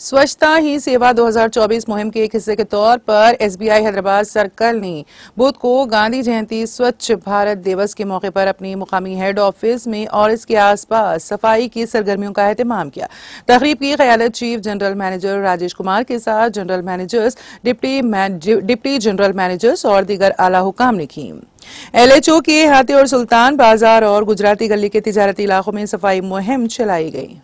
स्वच्छता ही सेवा 2024 मुहिम के एक हिस्से के तौर पर एसबीआई हैदराबाद सर्कल ने बुध को गांधी जयंती स्वच्छ भारत दिवस के मौके पर अपनी मुकामी हेड ऑफिस में और इसके आसपास सफाई की सरगर्मियों का अहतमाम किया तकरीब की क्यालत chief general manager Rajesh Kumar के साथ general managers deputy deputy general managers और दीगर आला हुकाम ने की एलएचओ के हाथी और सुल्तान बाजार और गुजराती गली के तजारती इलाकों में सफाई मुहिम चलाई गई